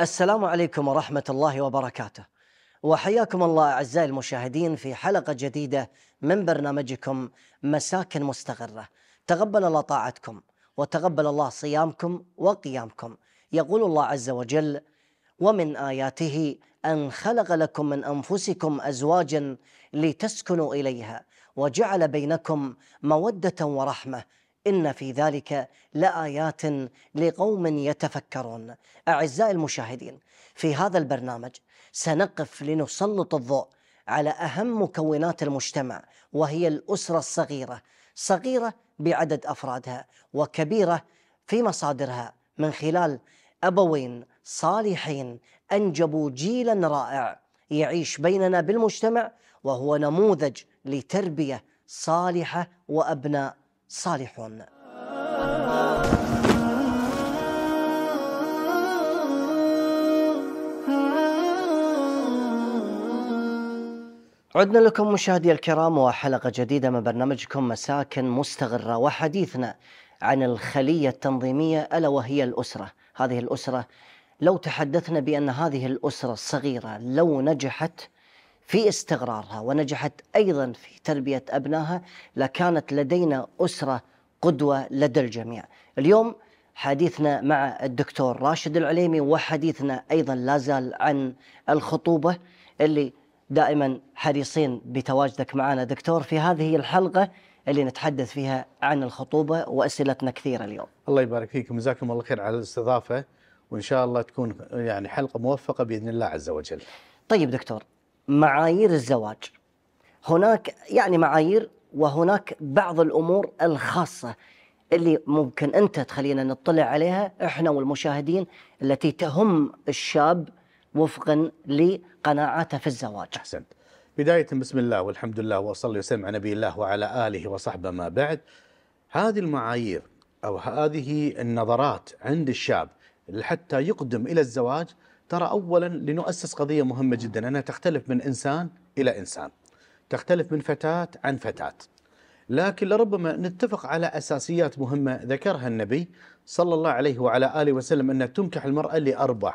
السلام عليكم ورحمة الله وبركاته وحياكم الله أعزائي المشاهدين في حلقة جديدة من برنامجكم مساكن مستقرة تقبل الله طاعتكم وتقبل الله صيامكم وقيامكم يقول الله عز وجل ومن آياته أن خلق لكم من أنفسكم أزواجا لتسكنوا إليها وجعل بينكم مودة ورحمة إن في ذلك لآيات لقوم يتفكرون أعزائي المشاهدين في هذا البرنامج سنقف لنسلط الضوء على أهم مكونات المجتمع وهي الأسرة الصغيرة صغيرة بعدد أفرادها وكبيرة في مصادرها من خلال أبوين صالحين أنجبوا جيلا رائع يعيش بيننا بالمجتمع وهو نموذج لتربية صالحة وأبناء صالح عدنا لكم مشاهدي الكرام وحلقة جديدة من برنامجكم مساكن مستغرة وحديثنا عن الخلية التنظيمية ألا وهي الأسرة هذه الأسرة لو تحدثنا بأن هذه الأسرة الصغيرة لو نجحت في استقرارها ونجحت أيضا في تربية أبنائها لكانت لدينا أسرة قدوة لدى الجميع اليوم حديثنا مع الدكتور راشد العليمي وحديثنا أيضا لا زال عن الخطوبة اللي دائما حريصين بتواجدك معنا دكتور في هذه الحلقة اللي نتحدث فيها عن الخطوبة وأسئلتنا كثيرة اليوم الله يبارك فيكم جزاكم الله خير على الاستضافة وإن شاء الله تكون يعني حلقة موفقة بإذن الله عز وجل طيب دكتور معايير الزواج هناك يعني معايير وهناك بعض الامور الخاصه اللي ممكن انت تخلينا نطلع عليها احنا والمشاهدين التي تهم الشاب وفقا لقناعاته في الزواج. احسنت. بدايه بسم الله والحمد لله وصلى وسلم على نبي الله وعلى اله وصحبه ما بعد. هذه المعايير او هذه النظرات عند الشاب حتى يقدم الى الزواج ترى اولا لنؤسس قضيه مهمه جدا انها تختلف من انسان الى انسان تختلف من فتاه عن فتاه لكن لربما نتفق على اساسيات مهمه ذكرها النبي صلى الله عليه وعلى اله وسلم ان تنكح المراه لاربع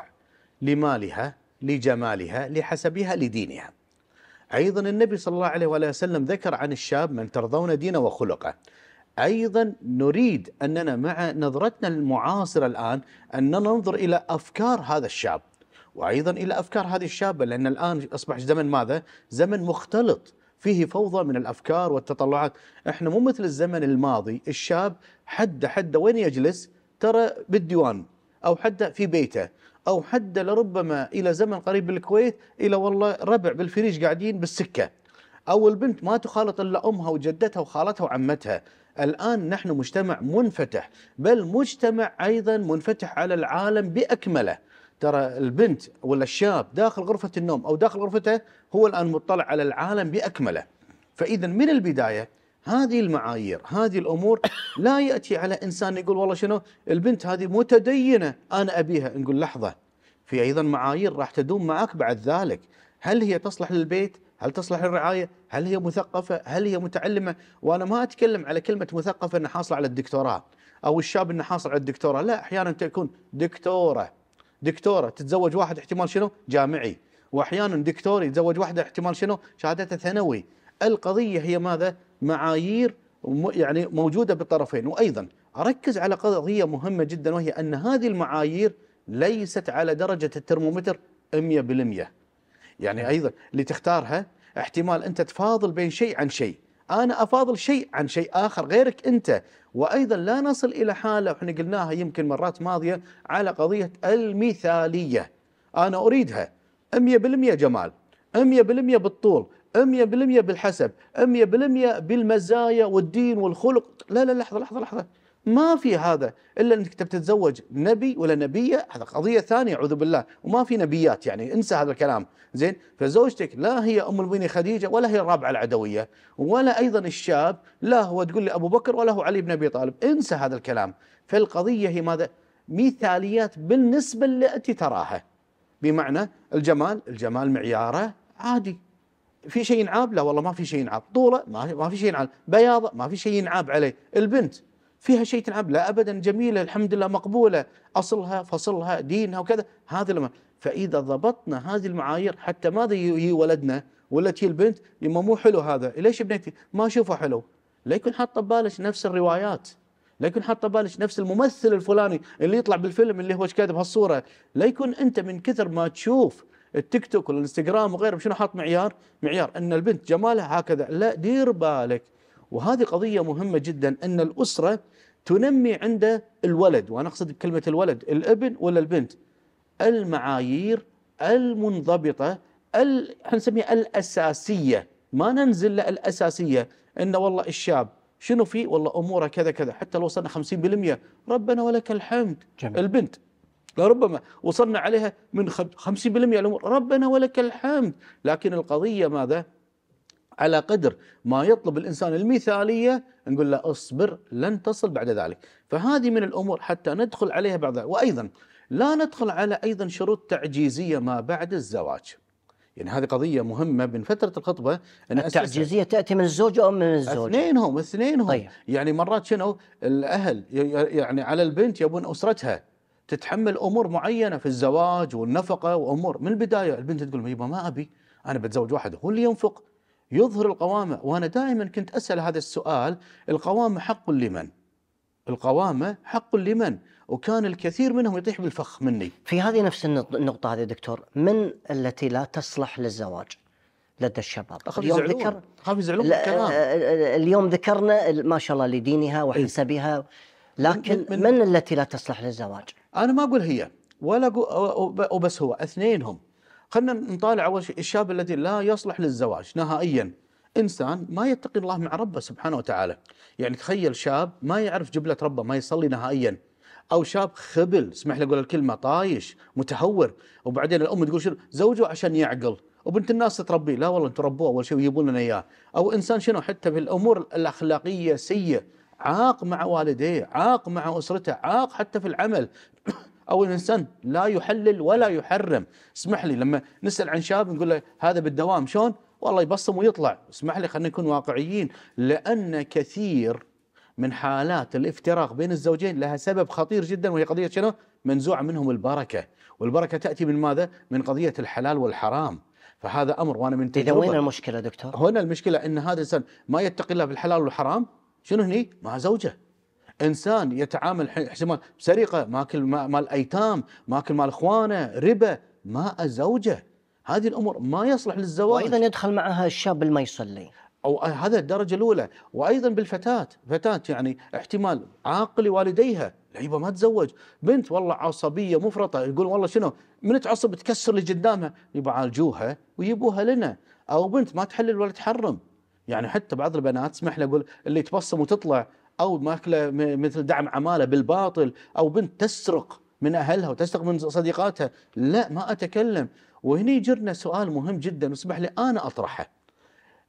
لمالها لجمالها لحسبها لدينها ايضا النبي صلى الله عليه وآله وسلم ذكر عن الشاب من ترضون دينه وخلقه ايضا نريد اننا مع نظرتنا المعاصره الان ان ننظر الى افكار هذا الشاب وايضا الى افكار هذه الشابه لان الان اصبح زمن ماذا؟ زمن مختلط فيه فوضى من الافكار والتطلعات، احنا مو مثل الزمن الماضي، الشاب حده حده وين يجلس؟ ترى بالديوان او حتى في بيته او حتى لربما الى زمن قريب بالكويت الى والله ربع بالفريج قاعدين بالسكه او البنت ما تخالط الا امها وجدتها وخالتها وعمتها الان نحن مجتمع منفتح بل مجتمع ايضا منفتح على العالم باكمله ترى البنت ولا الشاب داخل غرفة النوم أو داخل غرفته هو الآن مطلع على العالم بأكمله فإذا من البداية هذه المعايير هذه الأمور لا يأتي على إنسان يقول والله شنو البنت هذه متدينة أنا أبيها نقول لحظة في أيضا معايير راح تدوم معك بعد ذلك هل هي تصلح للبيت هل تصلح للرعاية هل هي مثقفة هل هي متعلمة وأنا ما أتكلم على كلمة مثقفة أنها حاصلة على الدكتوراه أو الشاب أنه حاصل على الدكتوراه لا أحيانا تكون دكتورة دكتوره تتزوج واحد احتمال شنو؟ جامعي واحيانا دكتور يتزوج واحده احتمال شنو؟ شهادتها ثانوي القضيه هي ماذا؟ معايير يعني موجوده بالطرفين وايضا اركز على قضيه مهمه جدا وهي ان هذه المعايير ليست على درجه الترمومتر 100% يعني ايضا اللي تختارها احتمال انت تفاضل بين شيء عن شيء انا افاضل شيء عن شيء اخر غيرك انت وايضا لا نصل الى حاله احنا قلناها يمكن مرات ماضيه على قضيه المثاليه انا اريدها 100% جمال 100% بالطول 100% بالحسب 100% بالمزايا والدين والخلق لا لا لحظه لحظه لحظه ما في هذا الا انك تتزوج نبي ولا نبيه هذا قضيه ثانيه اعوذ بالله وما في نبيات يعني انسى هذا الكلام زين فزوجتك لا هي ام المؤمنين خديجه ولا هي الرابعه العدويه ولا ايضا الشاب لا هو تقول لي ابو بكر ولا هو علي بن ابي طالب انسى هذا الكلام فالقضيه هي ماذا مثاليات بالنسبه التي تراها بمعنى الجمال الجمال معياره عادي في شيء ينعاب لا والله ما في شيء ينعاب طوله ما في شيء ينعاب بياضه ما في شيء ينعاب عليه البنت فيها شيء تنعب لا ابدا جميله الحمد لله مقبوله اصلها فصلها دينها وكذا هذا لما فاذا ضبطنا هذه المعايير حتى ماذا يجي ولدنا ولا تجي البنت يما مو حلو هذا ليش ابنتي ما اشوفه حلو لا يكون حاطه ببالك نفس الروايات لا يكون حاطه ببالك نفس الممثل الفلاني اللي يطلع بالفيلم اللي هو كاتب هالصوره لا يكون انت من كثر ما تشوف التيك توك والانستغرام وغيره شنو حاط معيار معيار ان البنت جمالها هكذا لا دير بالك وهذه قضيه مهمه جدا ان الاسره تنمي عند الولد وانا اقصد بكلمه الولد الابن ولا البنت المعايير المنضبطه احنا نسميها الاساسيه ما ننزل الاساسيه ان والله الشاب شنو فيه والله اموره كذا كذا حتى لو وصلنا 50% ربنا ولك الحمد جميل. البنت لربما وصلنا عليها من 50% الامور ربنا ولك الحمد لكن القضيه ماذا على قدر ما يطلب الانسان المثاليه نقول له اصبر لن تصل بعد ذلك، فهذه من الامور حتى ندخل عليها بعد ذلك، وايضا لا ندخل على ايضا شروط تعجيزيه ما بعد الزواج. يعني هذه قضيه مهمه من فتره الخطبه أن التعجيزيه تاتي من الزوج او من الزوج؟ اثنينهم اثنينهم طيب. يعني مرات شنو الاهل يعني على البنت يبون اسرتها تتحمل امور معينه في الزواج والنفقه وامور من البدايه البنت تقول يبا ما ابي انا بتزوج واحد هو اللي ينفق يظهر القوامة وأنا دائما كنت أسأل هذا السؤال القوامة حق لمن؟ القوامة حق لمن؟ وكان الكثير منهم يطيح بالفخ مني في هذه نفس النقطة هذه دكتور من التي لا تصلح للزواج؟ لدى الشباب أخاف اليوم ذكر أخاف يزعلون آه، آه، اليوم ذكرنا ما شاء الله لدينها وحسبها إيه. لكن من, من, من التي لا تصلح للزواج؟ أنا ما أقول هي ولا أقول وبس هو اثنينهم خلينا نطالع اول شيء الشاب الذي لا يصلح للزواج نهائيا انسان ما يتقي الله مع ربه سبحانه وتعالى يعني تخيل شاب ما يعرف جبله ربه ما يصلي نهائيا او شاب خبل اسمح لي اقول الكلمه طايش متهور وبعدين الام تقول شنو زوجه عشان يعقل وبنت الناس تربيه لا والله انتم ربوه اول شيء ويجيبون لنا اياه او انسان شنو حتى في الامور الاخلاقيه سيء عاق مع والديه عاق مع اسرته عاق حتى في العمل او الانسان لا يحلل ولا يحرم اسمح لي لما نسال عن شاب نقول له هذا بالدوام شلون والله يبصم ويطلع اسمح لي خلينا نكون واقعيين لان كثير من حالات الافتراق بين الزوجين لها سبب خطير جدا وهي قضيه شنو منزوعه منهم البركه والبركه تاتي من ماذا من قضيه الحلال والحرام فهذا امر وانا من تجربه اذا وين المشكله دكتور هنا المشكله ان هذا الانسان ما يتقي الله بالحلال والحرام شنو هني مع زوجه انسان يتعامل احتمال سرقه ماكل مال ايتام ماكل مال اخوانه ربا ما ازوجه هذه الامور ما يصلح للزواج وايضا يدخل معها الشاب اللي ما يصلي او هذا الدرجه الاولى وايضا بالفتاه فتاه يعني احتمال عاقل والديها لعيبه ما تزوج بنت والله عصبيه مفرطه يقول والله شنو من تعصب تكسر اللي قدامها يعالجوها ويجيبوها لنا او بنت ما تحلل ولا تحرم يعني حتى بعض البنات اسمح لي اقول اللي تبصم وتطلع او ماكله مثل دعم عماله بالباطل او بنت تسرق من اهلها وتسرق من صديقاتها لا ما اتكلم وهنا يجرنا سؤال مهم جدا واصبح لي انا اطرحه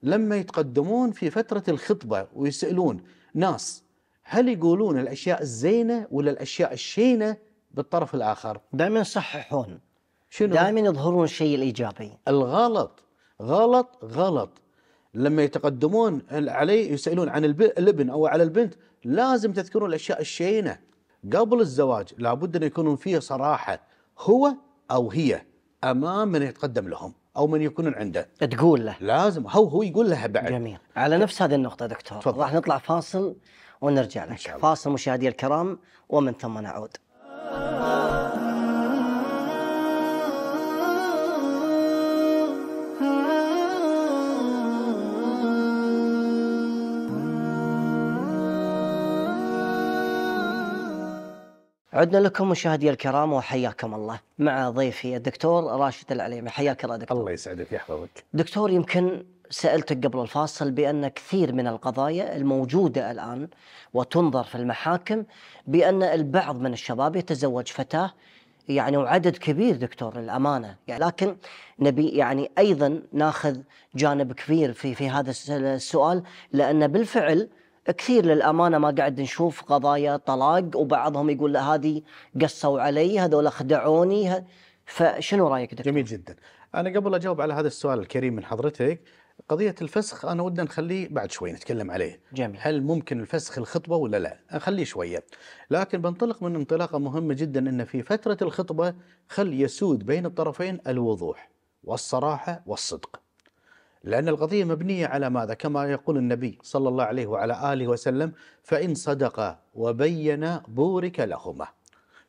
لما يتقدمون في فتره الخطبه ويسالون ناس هل يقولون الاشياء الزينه ولا الاشياء الشينه بالطرف الاخر دائما يصححون شنو دائما يظهرون الشيء الايجابي الغلط غلط غلط لما يتقدمون علي يسألون عن الابن أو على البنت لازم تذكرون الأشياء الشينة قبل الزواج لابد أن يكونون فيه صراحة هو أو هي أمام من يتقدم لهم أو من يكونون عنده تقول له لازم هو هو يقول لها بعد جميل على نفس هذه النقطة دكتور تفضل. راح نطلع فاصل ونرجع لك فاصل مشاهدي الكرام ومن ثم نعود عدنا لكم مشاهدي الكرام وحياكم الله مع ضيفي الدكتور راشد العليمي حياك الله دكتور الله يسعدك يحفظك دكتور يمكن سألتك قبل الفاصل بأن كثير من القضايا الموجودة الآن وتنظر في المحاكم بأن البعض من الشباب يتزوج فتاة يعني وعدد كبير دكتور للأمانة يعني لكن نبي يعني أيضا ناخذ جانب كبير في, في هذا السؤال لأن بالفعل كثير للامانه ما قاعد نشوف قضايا طلاق وبعضهم يقول له هذه قصوا علي هذول خدعوني فشنو رايك دكتور؟ جميل جدا. انا قبل اجاوب على هذا السؤال الكريم من حضرتك قضية الفسخ أنا ودنا نخليه بعد شوي نتكلم عليه جميل. هل ممكن الفسخ الخطبة ولا لا نخليه شوية لكن بنطلق من انطلاقة مهمة جدا أن في فترة الخطبة خل يسود بين الطرفين الوضوح والصراحة والصدق لأن القضية مبنية على ماذا؟ كما يقول النبي صلى الله عليه وعلى آله وسلم فإن صدق وبين بورك لهما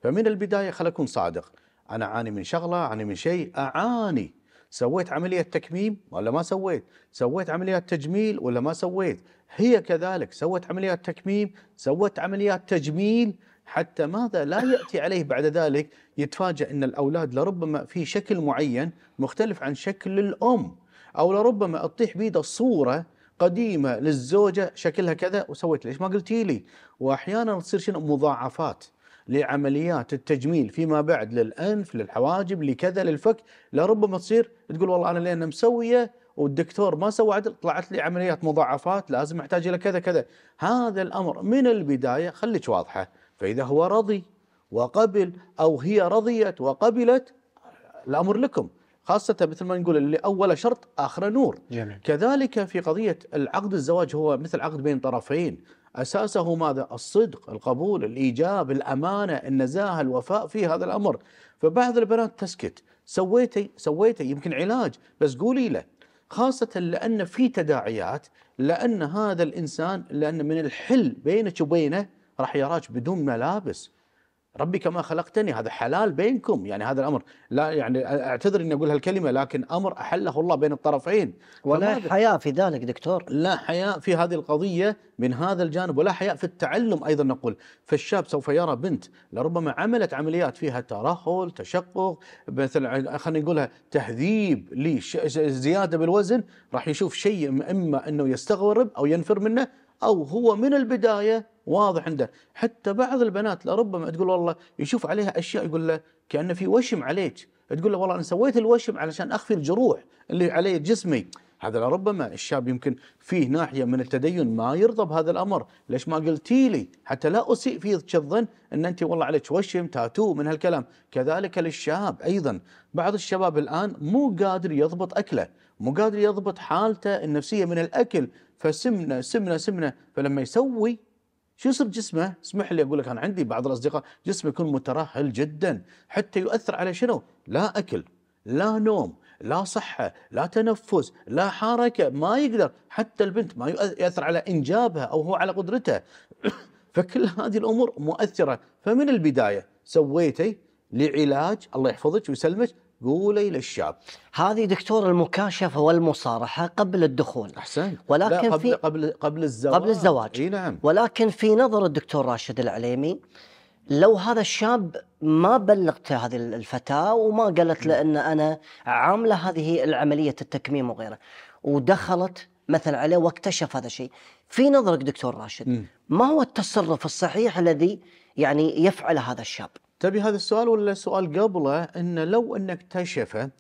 فمن البداية خلكم صادق أنا أعاني من شغلة أعاني من شيء أعاني سويت عملية تكميم ولا ما سويت سويت عمليات تجميل ولا ما سويت هي كذلك سوت عمليات تكميم سوت عمليات تجميل حتى ماذا لا يأتي عليه بعد ذلك يتفاجأ أن الأولاد لربما في شكل معين مختلف عن شكل الأم او لربما تطيح بيده صوره قديمه للزوجه شكلها كذا وسويت ليش ما قلتي لي واحيانا تصير شنو مضاعفات لعمليات التجميل فيما بعد للانف للحواجب لكذا للفك لربما تصير تقول والله انا لان مسويه والدكتور ما سوى عدل طلعت لي عمليات مضاعفات لازم احتاج الى كذا كذا هذا الامر من البدايه خليك واضحه فاذا هو رضي وقبل او هي رضيت وقبلت الامر لكم خاصة مثل ما نقول اللي أول شرط آخره نور جميل. كذلك في قضية العقد الزواج هو مثل عقد بين طرفين أساسه ماذا؟ الصدق القبول الإيجاب الأمانة النزاهة الوفاء في هذا الأمر فبعض البنات تسكت سويتي سويتي يمكن علاج بس قولي له خاصة لأن في تداعيات لأن هذا الإنسان لأن من الحل بينك وبينه راح يراك بدون ملابس ربي كما خلقتني هذا حلال بينكم يعني هذا الامر لا يعني اعتذر اني اقول هالكلمه لكن امر احله الله بين الطرفين ولا حياء في ذلك دكتور لا حياء في هذه القضيه من هذا الجانب ولا حياء في التعلم ايضا نقول فالشاب سوف يرى بنت لربما عملت عمليات فيها ترهل تشقق مثلا خلينا نقولها تهذيب لزياده بالوزن راح يشوف شيء اما انه يستغرب او ينفر منه او هو من البدايه واضح عنده حتى بعض البنات لربما تقول والله يشوف عليها اشياء يقول له كانه في وشم عليك تقول له والله انا سويت الوشم علشان اخفي الجروح اللي علي جسمي هذا لربما الشاب يمكن فيه ناحيه من التدين ما يرضى بهذا الامر، ليش ما قلتي لي؟ حتى لا اسيء فيك الظن ان انت والله عليك وشم تاتو من هالكلام، كذلك للشاب ايضا، بعض الشباب الان مو قادر يضبط اكله، مو قادر يضبط حالته النفسيه من الاكل فسمنه سمنه سمنه فلما يسوي شو يصير جسمه؟ اسمح لي اقول لك انا عندي بعض الاصدقاء جسمه يكون مترهل جدا حتى يؤثر على شنو؟ لا اكل، لا نوم، لا صحه، لا تنفس، لا حركه، ما يقدر، حتى البنت ما يؤثر على انجابها او هو على قدرته. فكل هذه الامور مؤثره، فمن البدايه سويتي لعلاج الله يحفظك ويسلمك قولي للشعب هذه دكتور المكاشفه والمصارحه قبل الدخول احسنت ولكن قبل في قبل قبل الزواج قبل الزواج اي نعم ولكن في نظر الدكتور راشد العليمي لو هذا الشاب ما بلغت هذه الفتاه وما قالت له ان انا عامله هذه العمليه التكميم وغيره ودخلت مثلا عليه واكتشف هذا الشيء في نظرك دكتور راشد ما هو التصرف الصحيح الذي يعني يفعل هذا الشاب تبي هذا السؤال ولا سؤال قبله انه لو ان اكتشفه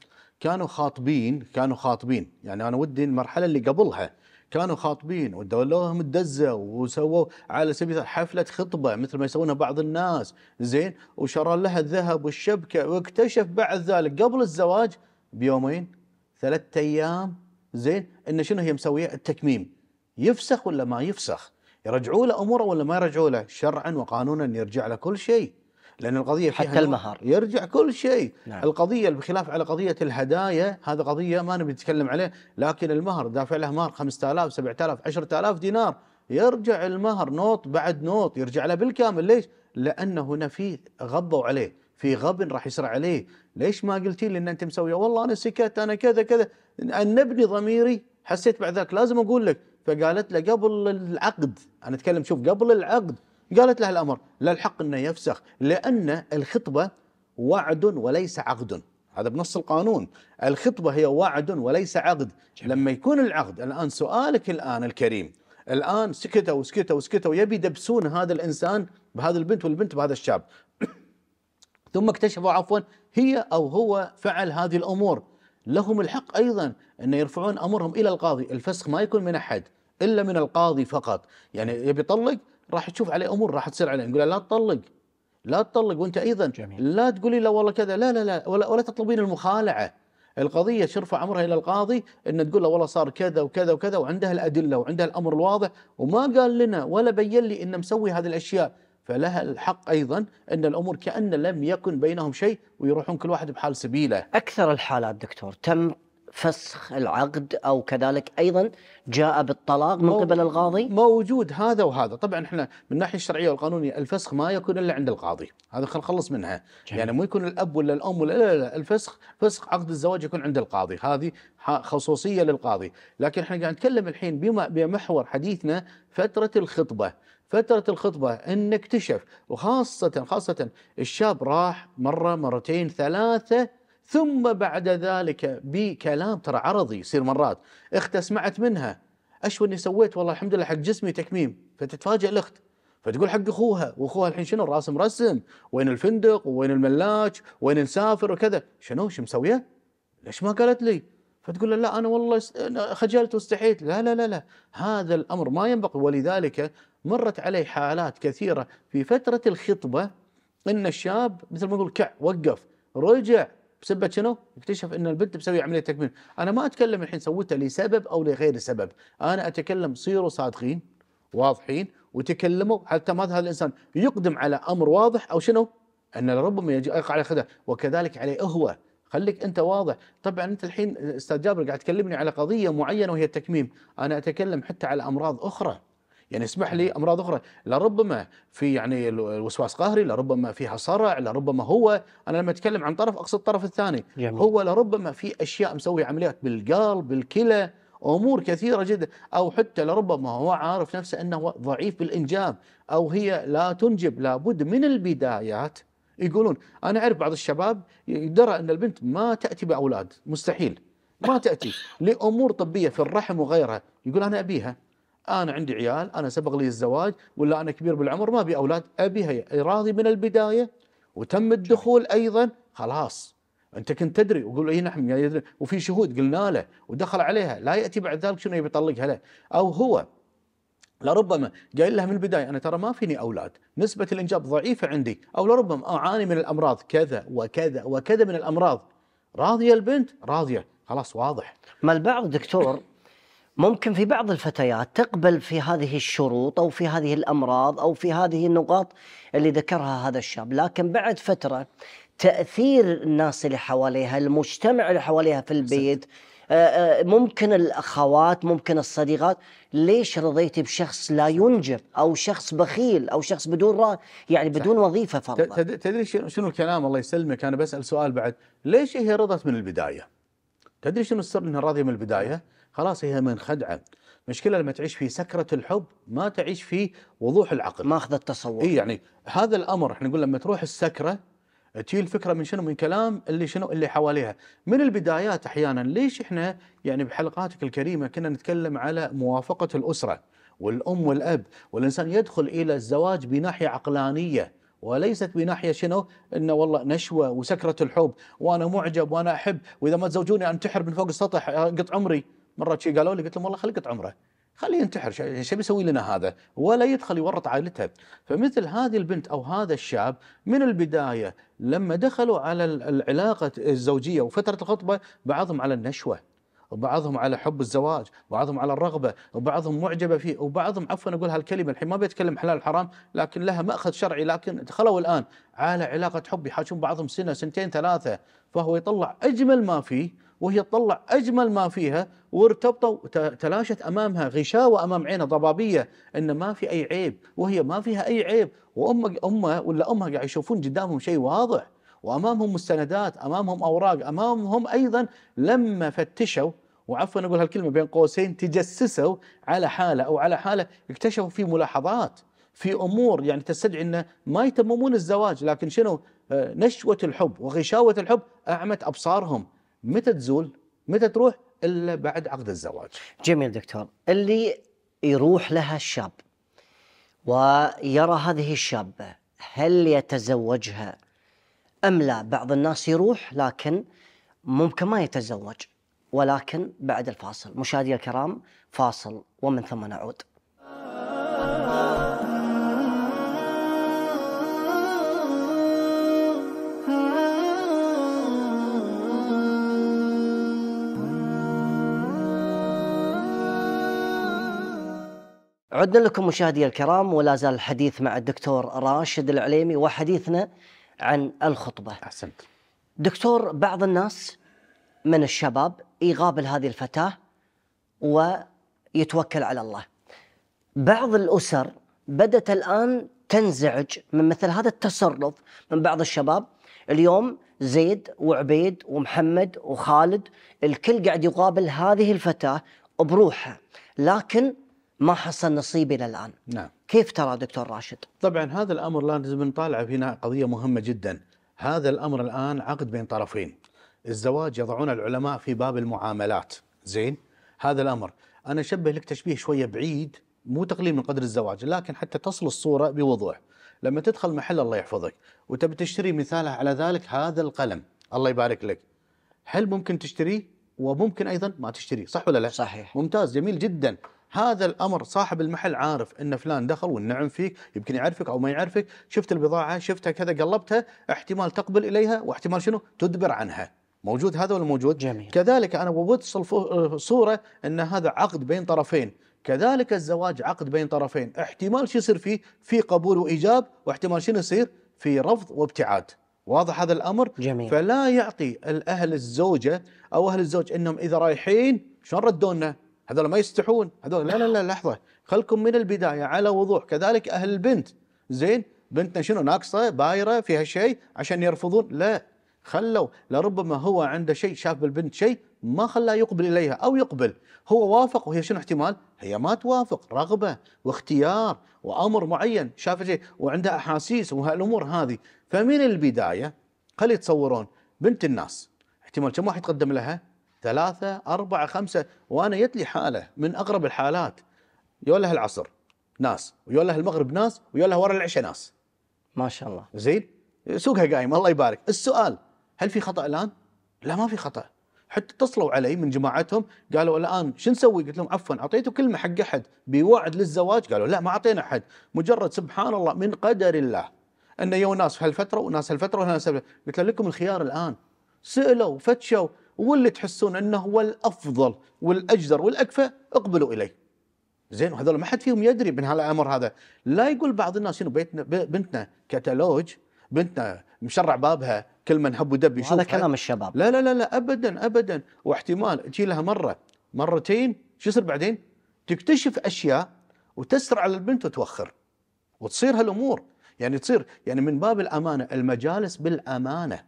كانوا خاطبين كانوا خاطبين يعني انا ودي المرحله اللي قبلها كانوا خاطبين ودولوهم الدزه وسووا على سبيل حفله خطبه مثل ما يسوونها بعض الناس زين وشرى لها الذهب والشبكه واكتشف بعد ذلك قبل الزواج بيومين ثلاثة ايام زين انه شنو هي مسويه التكميم يفسخ ولا ما يفسخ يرجعوا له اموره ولا ما يرجعوا له شرعا وقانونا يرجع له كل شيء لأن القضية فيها حتى المهر يرجع كل شيء نعم. القضية بخلاف على قضية الهدايا هذا قضية ما نبي نتكلم عليه لكن المهر دافع له مهر 5000 7000 10000 دينار يرجع المهر نوط بعد نوط يرجع له بالكامل ليش؟ لأنه هنا في غضوا عليه في غبن راح يصير عليه ليش ما قلتي لي ان انت مسويه والله انا سكت انا كذا كذا انبني ضميري حسيت بعد ذاك لازم اقول لك فقالت له قبل العقد انا اتكلم شوف قبل العقد قالت له الأمر لا الحق أنه يفسخ لأن الخطبة وعد وليس عقد هذا بنص القانون الخطبة هي وعد وليس عقد جميل. لما يكون العقد الآن سؤالك الآن الكريم الآن سكتوا وسكتوا وسكتوا يبي يدبسون هذا الإنسان بهذا البنت والبنت بهذا الشاب ثم اكتشفوا عفوا هي أو هو فعل هذه الأمور لهم الحق أيضا أن يرفعون أمرهم إلى القاضي الفسخ ما يكون من أحد إلا من القاضي فقط يعني يبي يطلق راح تشوف عليه امور راح تصير عليه نقول لا تطلق لا تطلق وانت ايضا جميل. لا تقولي لا والله كذا لا لا لا ولا, ولا تطلبين المخالعه القضيه شرفة امرها الى القاضي ان تقول له والله صار كذا وكذا وكذا وعندها الادله وعندها الامر الواضح وما قال لنا ولا بين لي انه مسوي هذه الاشياء فلها الحق ايضا ان الامور كان لم يكن بينهم شيء ويروحون كل واحد بحال سبيله. اكثر الحالات دكتور تم فسخ العقد او كذلك ايضا جاء بالطلاق من قبل القاضي؟ موجود هذا وهذا، طبعا احنا من الناحيه الشرعيه والقانونيه الفسخ ما يكون الا عند القاضي، هذا خلينا نخلص منها، جميل. يعني مو يكون الاب ولا الام ولا لا, لا الفسخ فسخ عقد الزواج يكون عند القاضي، هذه خصوصيه للقاضي، لكن احنا قاعد نتكلم الحين بما بمحور حديثنا فتره الخطبه، فترة الخطبة أن اكتشف وخاصة خاصة الشاب راح مرة مرتين ثلاثة ثم بعد ذلك بكلام ترى عرضي يصير مرات اخت سمعت منها اشو اني سويت والله الحمد لله حق جسمي تكميم فتتفاجئ الاخت فتقول حق اخوها واخوها الحين شنو راسم مرسم وين الفندق وين الملاك وين نسافر وكذا شنو شو مسويه ليش ما قالت لي فتقول لا انا والله خجلت واستحيت لا لا لا لا هذا الامر ما ينبغي ولذلك مرت علي حالات كثيره في فتره الخطبه ان الشاب مثل ما نقول كع وقف رجع بسبب شنو؟ اكتشف ان البنت مسوي عمليه تكميم، انا ما اتكلم الحين سويتها لسبب او لغير سبب، انا اتكلم صيروا صادقين واضحين وتكلموا حتى ما هذا الانسان يقدم على امر واضح او شنو؟ ان ربما يقع على خده وكذلك عليه هو خليك انت واضح طبعا انت الحين استاذ جابر قاعد تكلمني على قضيه معينه وهي التكميم انا اتكلم حتى على امراض اخرى يعني اسمح لي امراض اخرى لربما في يعني الوسواس قهري لربما فيها صرع لربما هو انا لما اتكلم عن طرف اقصد الطرف الثاني جميل. هو لربما في اشياء مسوي عمليات بالقلب بالكلى امور كثيره جدا او حتى لربما هو عارف نفسه انه ضعيف بالانجاب او هي لا تنجب لابد من البدايات يقولون انا اعرف بعض الشباب يدرى ان البنت ما تاتي باولاد مستحيل ما تاتي لامور طبيه في الرحم وغيرها يقول انا ابيها انا عندي عيال انا سبق لي الزواج ولا انا كبير بالعمر ما ابي اولاد ابي هي راضي من البدايه وتم الدخول ايضا خلاص انت كنت تدري وقول اي نعم يدري وفي شهود قلنا له ودخل عليها لا ياتي بعد ذلك شنو يبي يطلقها له او هو لربما قايل لها من البدايه انا ترى ما فيني اولاد، نسبه الانجاب ضعيفه عندي، او لربما آه، اعاني من الامراض كذا وكذا وكذا من الامراض. راضيه البنت؟ راضيه، خلاص واضح. ما البعض دكتور ممكن في بعض الفتيات تقبل في هذه الشروط او في هذه الامراض او في هذه النقاط اللي ذكرها هذا الشاب، لكن بعد فتره تاثير الناس اللي حواليها، المجتمع اللي حواليها في البيت آه، آه، ممكن الاخوات، ممكن الصديقات، ليش رضيتي بشخص لا ينجب او شخص بخيل او شخص بدون راه يعني بدون صح. وظيفه فرضا تدري شنو الكلام الله يسلمك انا بسال سؤال بعد، ليش هي رضت من البدايه؟ تدري شنو السر انها راضيه من البدايه؟ خلاص هي من خدعه مشكلة لما تعيش في سكرة الحب ما تعيش في وضوح العقل ما أخذ التصور إيه يعني هذا الأمر احنا نقول لما تروح السكرة تجي الفكرة من شنو من كلام اللي شنو اللي حواليها من البدايات أحيانا ليش احنا يعني بحلقاتك الكريمة كنا نتكلم على موافقة الأسرة والأم والأب والإنسان يدخل إلى الزواج بناحية عقلانية وليست بناحيه شنو؟ انه والله نشوه وسكره الحب وانا معجب وانا احب واذا ما تزوجوني انتحر من فوق السطح قط عمري مره شي قالوا لي قلت لهم والله خلقت عمره خليه ينتحر شو بيسوي لنا هذا ولا يدخل يورط عائلته فمثل هذه البنت او هذا الشاب من البدايه لما دخلوا على العلاقه الزوجيه وفتره الخطبه بعضهم على النشوه وبعضهم على حب الزواج وبعضهم على الرغبة وبعضهم معجبة فيه وبعضهم عفوا أقول هالكلمة الحين ما بيتكلم حلال حرام لكن لها مأخذ شرعي لكن دخلوا الآن على علاقة حب يحاشون بعضهم سنة سنتين ثلاثة فهو يطلع أجمل ما فيه وهي تطلع اجمل ما فيها وارتبطوا تلاشت امامها غشاوه امام عينها ضبابيه ان ما في اي عيب وهي ما فيها اي عيب وامه امه ولا امها قاعد يشوفون قدامهم شيء واضح وامامهم مستندات امامهم اوراق امامهم ايضا لما فتشوا وعفوا اقول هالكلمه بين قوسين تجسسوا على حاله او على حاله اكتشفوا في ملاحظات في امور يعني تستدعي انه ما يتممون الزواج لكن شنو آه، نشوه الحب وغشاوه الحب اعمت ابصارهم متى تزول متى تروح الا بعد عقد الزواج جميل دكتور اللي يروح لها الشاب ويرى هذه الشابه هل يتزوجها ام لا بعض الناس يروح لكن ممكن ما يتزوج ولكن بعد الفاصل مشاهدي الكرام فاصل ومن ثم نعود عدنا لكم مشاهدي الكرام ولا زال الحديث مع الدكتور راشد العليمي وحديثنا عن الخطبة أحسنت دكتور بعض الناس من الشباب يقابل هذه الفتاة ويتوكل على الله بعض الأسر بدأت الآن تنزعج من مثل هذا التصرف من بعض الشباب اليوم زيد وعبيد ومحمد وخالد الكل قاعد يقابل هذه الفتاة بروحها لكن ما حصل نصيب الى الان نعم كيف ترى دكتور راشد طبعا هذا الامر لازم نطالعه هنا قضيه مهمه جدا هذا الامر الان عقد بين طرفين الزواج يضعون العلماء في باب المعاملات زين هذا الامر انا اشبه لك تشبيه شويه بعيد مو تقليل من قدر الزواج لكن حتى تصل الصوره بوضوح لما تدخل محل الله يحفظك وتبي تشتري مثاله على ذلك هذا القلم الله يبارك لك هل ممكن تشتريه وممكن ايضا ما تشتريه صح ولا لا صحيح ممتاز جميل جدا هذا الامر صاحب المحل عارف ان فلان دخل والنعم فيك يمكن يعرفك او ما يعرفك شفت البضاعه شفتها كذا قلبتها احتمال تقبل اليها واحتمال شنو تدبر عنها موجود هذا ولا موجود جميل. كذلك انا بوصل صوره ان هذا عقد بين طرفين كذلك الزواج عقد بين طرفين احتمال شو يصير فيه في قبول وايجاب واحتمال شنو يصير في رفض وابتعاد واضح هذا الامر جميل. فلا يعطي الاهل الزوجه او اهل الزوج انهم اذا رايحين شلون ردونا هذول ما يستحون هذول لا لا لا لحظه خلكم من البدايه على وضوح كذلك اهل البنت زين بنتنا شنو ناقصه بايره فيها شيء عشان يرفضون لا خلوا لربما هو عنده شيء شاف بالبنت شيء ما خلاه يقبل اليها او يقبل هو وافق وهي شنو احتمال هي ما توافق رغبه واختيار وامر معين شاف شيء وعندها احاسيس وهالامور هذه فمن البدايه خلي يتصورون بنت الناس احتمال كم واحد يتقدم لها ثلاثة أربعة خمسة وأنا يتلي حالة من أغرب الحالات يوله العصر ناس ويوله المغرب ناس ويوله ورا العشاء ناس ما شاء الله زين سوقها قايم الله يبارك السؤال هل في خطأ الآن؟ لا ما في خطأ حتى اتصلوا علي من جماعتهم قالوا الان شو نسوي؟ قلت لهم عفوا اعطيتوا كلمه حق احد بوعد للزواج قالوا لا ما اعطينا احد مجرد سبحان الله من قدر الله ان يو ناس في هالفتره وناس هالفتره وناس هالفتره قلت لهم لكم الخيار الان سالوا فتشوا واللي تحسون انه هو الافضل والاجدر والاكفى اقبلوا اليه. زين وهذول ما حد فيهم يدري من هالامر هذا، لا يقول بعض الناس شنو بيتنا بنتنا كتالوج بنتنا مشرع بابها كل من هب ودب يشوف هذا كلام الشباب لا لا لا لا ابدا ابدا واحتمال تجي لها مره مرتين شو يصير بعدين؟ تكتشف اشياء وتسرع البنت وتوخر وتصير هالامور يعني تصير يعني من باب الامانه المجالس بالامانه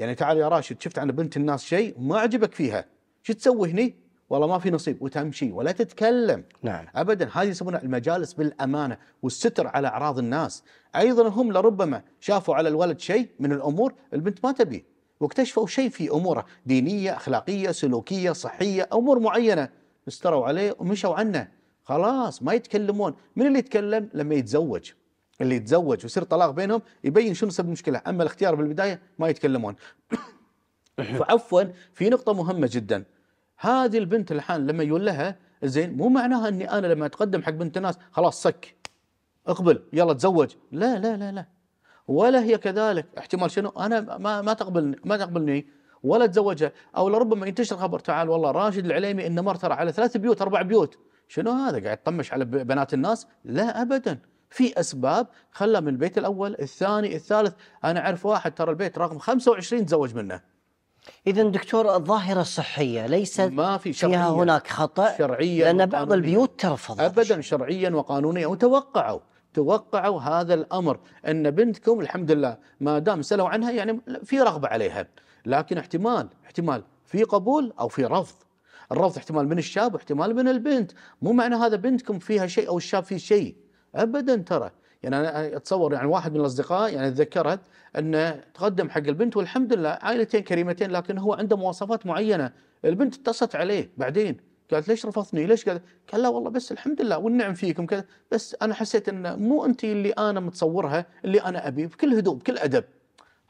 يعني تعال يا راشد شفت عن بنت الناس شيء ما عجبك فيها شو تسوي هني والله ما في نصيب وتمشي ولا تتكلم نعم. ابدا هذه يسمونها المجالس بالامانه والستر على اعراض الناس ايضا هم لربما شافوا على الولد شيء من الامور البنت ما تبيه واكتشفوا شيء في اموره دينيه اخلاقيه سلوكيه صحيه امور معينه استروا عليه ومشوا عنه خلاص ما يتكلمون من اللي يتكلم لما يتزوج اللي يتزوج ويصير طلاق بينهم يبين شنو سبب المشكله اما الاختيار بالبدايه ما يتكلمون فعفوا في نقطه مهمه جدا هذه البنت الحين لما يقول لها زين مو معناها اني انا لما اتقدم حق بنت الناس خلاص صك اقبل يلا تزوج لا لا لا لا ولا هي كذلك احتمال شنو انا ما ما تقبلني ما تقبلني ولا تزوجها او لربما ينتشر خبر تعال والله راشد العليمي انه مر ترى على ثلاث بيوت اربع بيوت شنو هذا قاعد تطمش على بنات الناس لا ابدا في اسباب خلى من البيت الاول الثاني الثالث انا اعرف واحد ترى البيت رقم 25 تزوج منه اذا دكتور الظاهره الصحيه ليست ما في شرعية فيها هناك خطا شرعيا لان بعض البيوت ترفض ابدا شرعيا وقانونيا وتوقعوا توقعوا هذا الامر ان بنتكم الحمد لله ما دام سالوا عنها يعني في رغبه عليها لكن احتمال احتمال في قبول او في رفض الرفض احتمال من الشاب واحتمال من البنت مو معنى هذا بنتكم فيها شيء او الشاب فيه شيء ابدا ترى يعني انا اتصور يعني واحد من الاصدقاء يعني تذكرت انه تقدم حق البنت والحمد لله عائلتين كريمتين لكن هو عنده مواصفات معينه البنت اتصلت عليه بعدين قالت ليش رفضتني ليش قال قال لا والله بس الحمد لله والنعم فيكم كذا بس انا حسيت انه مو انت اللي انا متصورها اللي انا ابي بكل هدوء بكل ادب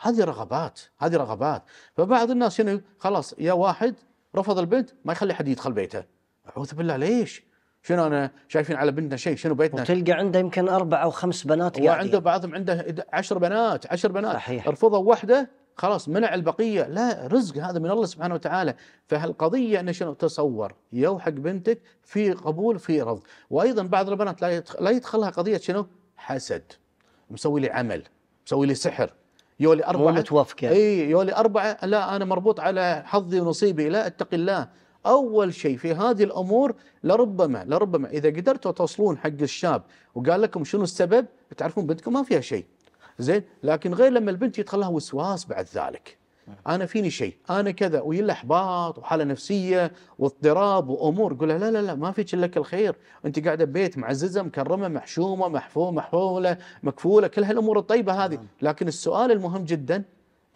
هذه رغبات هذه رغبات فبعض الناس هنا خلاص يا واحد رفض البنت ما يخلي حد يدخل بيته اعوذ بالله ليش شنو انا شايفين على بنتنا شيء شنو بيتنا وتلقى عنده يمكن اربع او خمس بنات وعنده بعضهم عنده عشر بنات عشر بنات صحيح. رفضوا واحده خلاص منع البقيه لا رزق هذا من الله سبحانه وتعالى فهالقضيه ان شنو تصور يوحق بنتك في قبول في رفض وايضا بعض البنات لا لا يدخلها قضيه شنو حسد مسوي لي عمل مسوي لي سحر يولي اربعه مو متوافقه اي يولي اربعه لا انا مربوط على حظي ونصيبي لا اتقي الله أول شيء في هذه الأمور لربما لربما إذا قدرتوا توصلون حق الشاب وقال لكم شنو السبب تعرفون بنتكم ما فيها شيء زين لكن غير لما البنت يدخل لها وسواس بعد ذلك انا فيني شيء انا كذا ويلا احباط وحاله نفسيه واضطراب وامور قول لا لا لا ما فيك الا الخير انت قاعده ببيت معززه مكرمه محشومه محفومه محفوله مكفوله كل هالامور الطيبه هذه نعم. لكن السؤال المهم جدا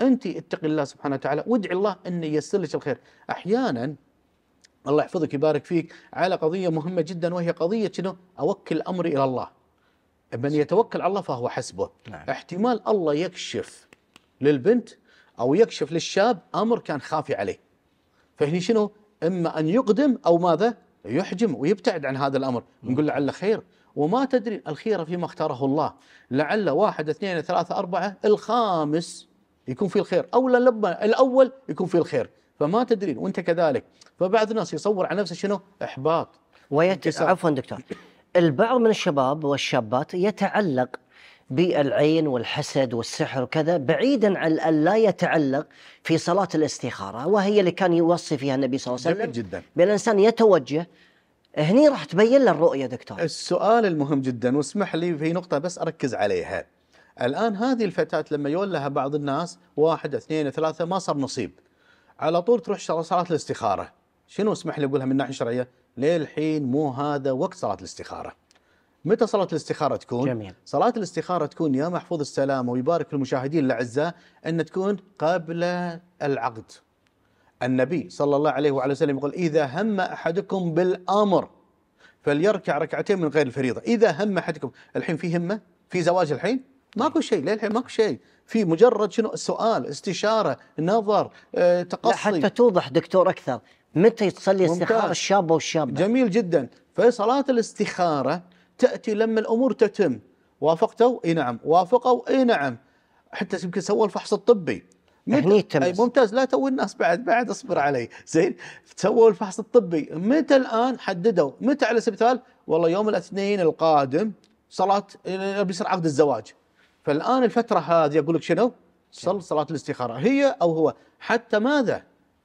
انت اتقي الله سبحانه وتعالى وادعي الله انه ييسر لك الخير احيانا الله يحفظك يبارك فيك على قضيه مهمه جدا وهي قضيه شنو؟ اوكل امري الى الله. من يتوكل على الله فهو حسبه. نعم. احتمال الله يكشف للبنت او يكشف للشاب امر كان خافي عليه. فهني شنو؟ اما ان يقدم او ماذا؟ يحجم ويبتعد عن هذا الامر، نقول لعل خير وما تدري الخيره فيما اختاره الله، لعل واحد اثنين ثلاثه اربعه الخامس يكون فيه الخير، او لما الاول يكون فيه الخير، فما تدرين وانت كذلك فبعض الناس يصور على نفسه شنو احباط ويت... عفوا دكتور البعض من الشباب والشابات يتعلق بالعين والحسد والسحر وكذا بعيدا عن ان لا يتعلق في صلاه الاستخاره وهي اللي كان يوصي فيها النبي صلى الله عليه وسلم جدا بالانسان يتوجه هني راح تبين له الرؤيه دكتور السؤال المهم جدا واسمح لي في نقطه بس اركز عليها الان هذه الفتاه لما يولها بعض الناس واحد اثنين ثلاثه ما صار نصيب على طول تروح صلاه الاستخاره شنو اسمح لي اقولها من ناحيه شرعيه للحين مو هذا وقت صلاه الاستخاره متى صلاه الاستخاره تكون جميل. صلاه الاستخاره تكون يا محفوظ السلامه ويبارك المشاهدين الاعزاء ان تكون قبل العقد النبي صلى الله عليه وعلى وسلم يقول اذا هم احدكم بالامر فليركع ركعتين من غير الفريضه اذا هم احدكم الحين في همه في زواج الحين ماكو شيء للحين ماكو شيء في مجرد شنو سؤال استشاره نظر اه تقصي لا حتى توضح دكتور اكثر متى يتصلي استخاره الشاب والشابه جميل جدا فصلاه الاستخاره تاتي لما الامور تتم وافقتوا اي نعم وافقوا اي نعم حتى يمكن سووا الفحص الطبي هني اي ممتاز لا تو الناس بعد بعد اصبر آه. علي زين سووا الفحص الطبي متى الان حددوا متى على سبيل والله يوم الاثنين القادم صلاه آه، بيصير عقد الزواج فالان الفتره هذه اقول لك شنو؟ صل صلاه الاستخاره هي او هو حتى ماذا؟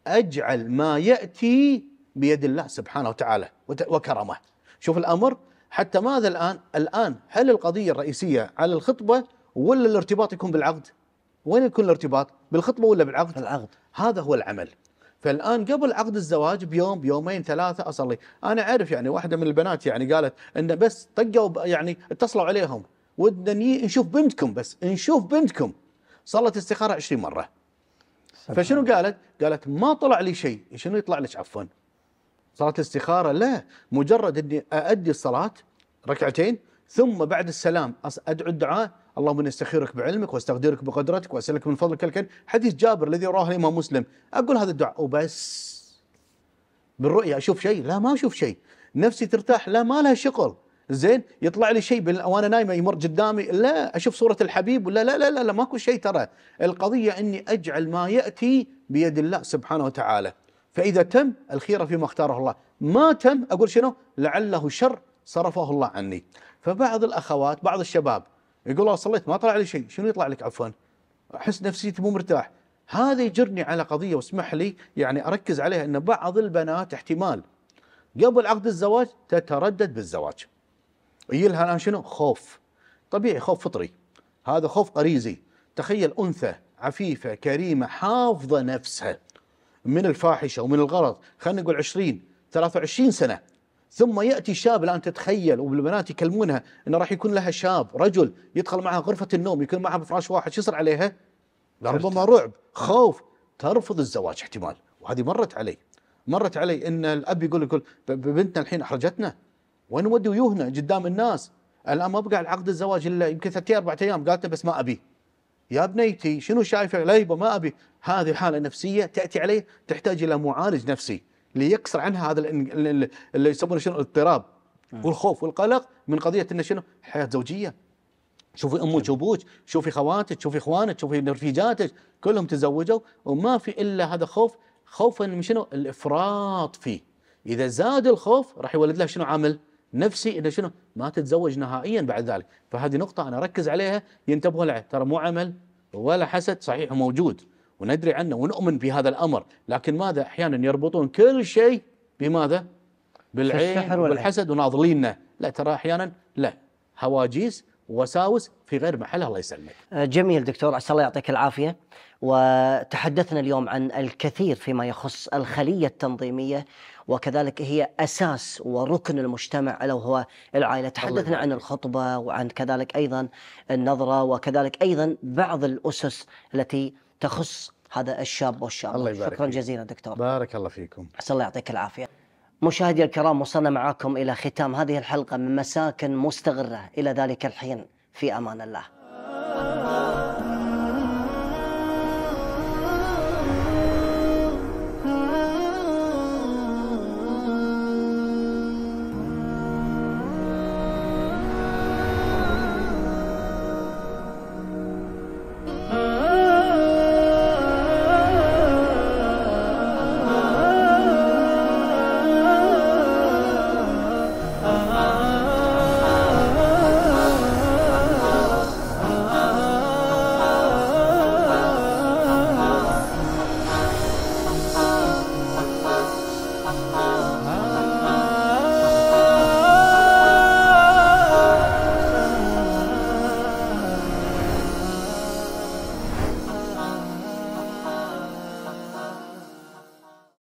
اجعل ما ياتي بيد الله سبحانه وتعالى وكرمه. شوف الامر حتى ماذا الان؟ الان هل القضيه الرئيسيه على الخطبه ولا الارتباط يكون بالعقد؟ وين يكون الارتباط؟ بالخطبه ولا بالعقد؟ العقد هذا هو العمل. فالان قبل عقد الزواج بيوم بيومين ثلاثه اصلي، انا اعرف يعني واحده من البنات يعني قالت انه بس طقوا يعني اتصلوا عليهم ودنا نشوف بنتكم بس نشوف بنتكم صلت استخاره 20 مره فشنو قالت؟ قالت ما طلع لي شيء شنو يطلع لك عفوا صلاه الاستخاره لا مجرد اني اادي الصلاه ركعتين ثم بعد السلام ادعو الدعاء اللهم اني استخيرك بعلمك واستقدرك بقدرتك واسالك من فضلك الكريم حديث جابر الذي رواه الامام مسلم اقول هذا الدعاء وبس بالرؤيه اشوف شيء لا ما اشوف شيء نفسي ترتاح لا ما لها شغل زين يطلع لي شيء وانا نايمه يمر قدامي لا اشوف صوره الحبيب ولا لا لا لا, لا ماكو شيء ترى القضيه اني اجعل ما ياتي بيد الله سبحانه وتعالى فاذا تم الخيره فيما اختاره الله ما تم اقول شنو لعله شر صرفه الله عني فبعض الاخوات بعض الشباب يقول والله صليت ما طلع لي شيء شنو يطلع لك عفوا احس نفسيتي مو مرتاح هذا يجرني على قضيه واسمح لي يعني اركز عليها ان بعض البنات احتمال قبل عقد الزواج تتردد بالزواج يجي لها الان شنو؟ خوف طبيعي خوف فطري هذا خوف غريزي تخيل انثى عفيفه كريمه حافظه نفسها من الفاحشه ومن الغلط خلينا نقول 20 23 سنه ثم ياتي شاب الان تتخيل والبنات يكلمونها انه راح يكون لها شاب رجل يدخل معها غرفه النوم يكون معها بفراش واحد شو يصير عليها؟ ربما رعب خوف ترفض الزواج احتمال وهذه مرت علي مرت علي ان الاب يقول يقول بنتنا الحين احرجتنا وين ودي يهنى قدام الناس الان ما بقى العقد عقد الزواج الا يمكن ثلاث اربع ايام قالت بس ما ابي يا بنيتي شنو شايفه يبا ما ابي هذه حاله نفسيه تاتي عليه تحتاج الى معالج نفسي ليكسر عنها هذا اللي يسمونه شنو الاضطراب والخوف والقلق من قضيه انه شنو حياه زوجيه شوفي امك وابوك شوفي خواتك شوفي اخوانك شوفي رفيجاتك كلهم تزوجوا وما في الا هذا خوف خوفا من شنو الافراط فيه اذا زاد الخوف راح يولد لها شنو عامل نفسي انه شنو ما تتزوج نهائيا بعد ذلك فهذه نقطه انا اركز عليها ينتبهوا لها ترى مو عمل ولا حسد صحيح موجود وندري عنه ونؤمن بهذا الامر لكن ماذا احيانا يربطون كل شيء بماذا بالعين والحسد وناضلينه لا ترى احيانا لا هواجيس وساوس في غير محلها الله يسلمك. أه، جميل دكتور عسى الله يعطيك العافيه وتحدثنا اليوم عن الكثير فيما يخص الخليه التنظيميه وكذلك هي أساس وركن المجتمع ألا وهو العائلة تحدثنا عن الخطبة وعن كذلك أيضا النظرة وكذلك أيضا بعض الأسس التي تخص هذا الشاب والشاب الله يبارك شكرا جزيلا دكتور بارك الله فيكم أسأل الله يعطيك العافية مشاهدي الكرام وصلنا معكم إلى ختام هذه الحلقة من مساكن مستغرة إلى ذلك الحين في أمان الله